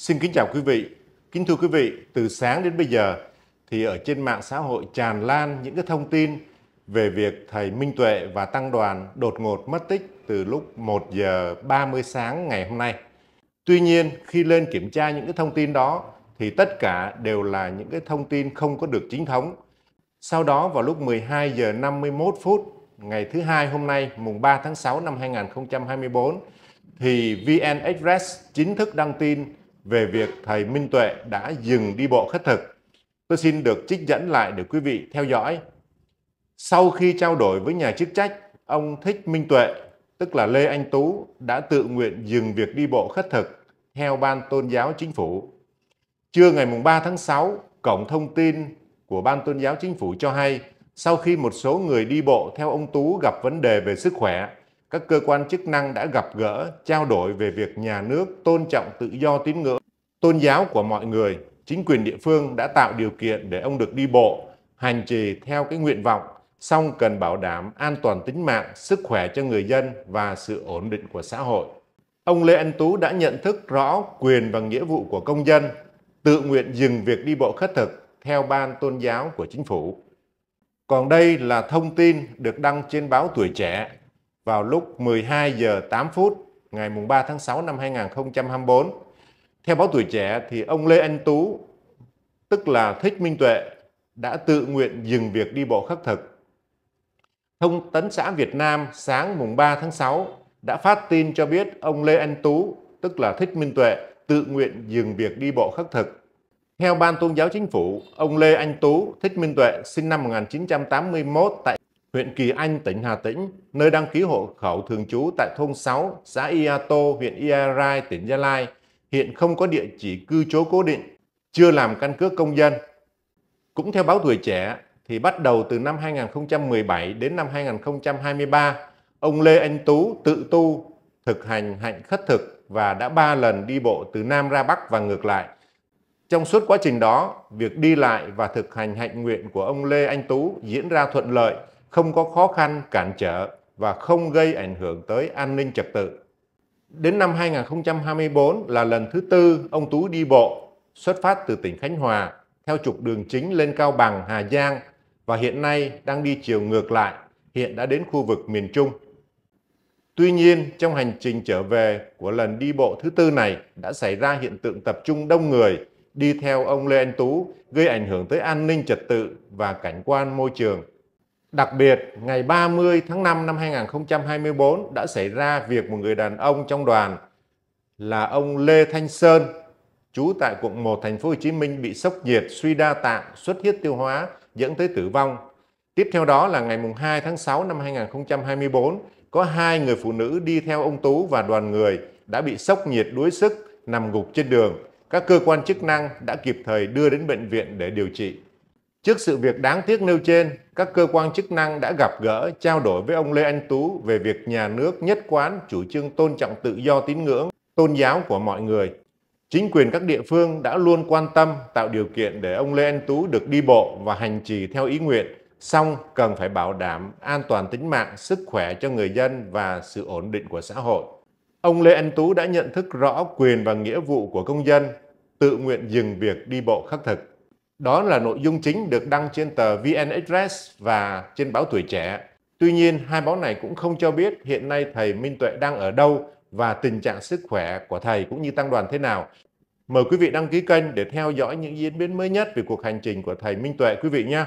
Xin kính chào quý vị. Kính thưa quý vị, từ sáng đến bây giờ thì ở trên mạng xã hội tràn lan những cái thông tin về việc thầy Minh Tuệ và tăng đoàn đột ngột mất tích từ lúc 1 giờ 30 sáng ngày hôm nay. Tuy nhiên, khi lên kiểm tra những cái thông tin đó thì tất cả đều là những cái thông tin không có được chính thống. Sau đó vào lúc 12 giờ 51 phút ngày thứ hai hôm nay mùng 3 tháng 6 năm 2024 thì VN Express chính thức đăng tin về việc thầy Minh Tuệ đã dừng đi bộ khất thực. Tôi xin được trích dẫn lại để quý vị theo dõi. Sau khi trao đổi với nhà chức trách, ông Thích Minh Tuệ, tức là Lê Anh Tú, đã tự nguyện dừng việc đi bộ khất thực theo Ban Tôn giáo Chính phủ. Trưa ngày 3 tháng 6, Cổng thông tin của Ban Tôn giáo Chính phủ cho hay, sau khi một số người đi bộ theo ông Tú gặp vấn đề về sức khỏe, các cơ quan chức năng đã gặp gỡ, trao đổi về việc nhà nước tôn trọng tự do tín ngưỡng, tôn giáo của mọi người. Chính quyền địa phương đã tạo điều kiện để ông được đi bộ, hành trì theo cái nguyện vọng, song cần bảo đảm an toàn tính mạng, sức khỏe cho người dân và sự ổn định của xã hội. Ông Lê Anh Tú đã nhận thức rõ quyền và nghĩa vụ của công dân, tự nguyện dừng việc đi bộ khất thực theo ban tôn giáo của chính phủ. Còn đây là thông tin được đăng trên báo Tuổi Trẻ vào lúc 12 giờ 8 phút ngày 3 tháng 6 năm 2024. Theo báo tuổi trẻ thì ông Lê Anh Tú, tức là Thích Minh Tuệ, đã tự nguyện dừng việc đi bộ khắc thực. Thông tấn xã Việt Nam sáng mùng 3 tháng 6 đã phát tin cho biết ông Lê Anh Tú, tức là Thích Minh Tuệ, tự nguyện dừng việc đi bộ khắc thực. Theo Ban Tôn giáo Chính phủ, ông Lê Anh Tú, Thích Minh Tuệ, sinh năm 1981 tại huyện Kỳ Anh, tỉnh Hà Tĩnh, nơi đăng ký hộ khẩu thường trú tại thôn 6, xã Iato, huyện Ia Rai, tỉnh Gia Lai, hiện không có địa chỉ cư trú cố định, chưa làm căn cước công dân. Cũng theo báo tuổi trẻ, thì bắt đầu từ năm 2017 đến năm 2023, ông Lê Anh Tú tự tu, thực hành hạnh khất thực và đã ba lần đi bộ từ Nam ra Bắc và ngược lại. Trong suốt quá trình đó, việc đi lại và thực hành hạnh nguyện của ông Lê Anh Tú diễn ra thuận lợi, không có khó khăn, cản trở và không gây ảnh hưởng tới an ninh trật tự. Đến năm 2024 là lần thứ tư ông Tú đi bộ xuất phát từ tỉnh Khánh Hòa theo trục đường chính lên Cao Bằng, Hà Giang và hiện nay đang đi chiều ngược lại, hiện đã đến khu vực miền Trung. Tuy nhiên, trong hành trình trở về của lần đi bộ thứ tư này đã xảy ra hiện tượng tập trung đông người đi theo ông Lê Anh Tú gây ảnh hưởng tới an ninh trật tự và cảnh quan môi trường Đặc biệt, ngày 30 tháng 5 năm 2024 đã xảy ra việc một người đàn ông trong đoàn là ông Lê Thanh Sơn, trú tại quận 1 thành phố Hồ Chí Minh bị sốc nhiệt, suy đa tạng, xuất huyết tiêu hóa dẫn tới tử vong. Tiếp theo đó là ngày 2 tháng 6 năm 2024, có hai người phụ nữ đi theo ông Tú và đoàn người đã bị sốc nhiệt đuối sức nằm gục trên đường. Các cơ quan chức năng đã kịp thời đưa đến bệnh viện để điều trị. Trước sự việc đáng tiếc nêu trên, các cơ quan chức năng đã gặp gỡ, trao đổi với ông Lê Anh Tú về việc nhà nước nhất quán chủ trương tôn trọng tự do tín ngưỡng, tôn giáo của mọi người. Chính quyền các địa phương đã luôn quan tâm tạo điều kiện để ông Lê Anh Tú được đi bộ và hành trì theo ý nguyện, song cần phải bảo đảm an toàn tính mạng, sức khỏe cho người dân và sự ổn định của xã hội. Ông Lê Anh Tú đã nhận thức rõ quyền và nghĩa vụ của công dân, tự nguyện dừng việc đi bộ khắc thực. Đó là nội dung chính được đăng trên tờ VN Express và trên báo Tuổi Trẻ. Tuy nhiên, hai báo này cũng không cho biết hiện nay thầy Minh Tuệ đang ở đâu và tình trạng sức khỏe của thầy cũng như tăng đoàn thế nào. Mời quý vị đăng ký kênh để theo dõi những diễn biến mới nhất về cuộc hành trình của thầy Minh Tuệ quý vị nhé.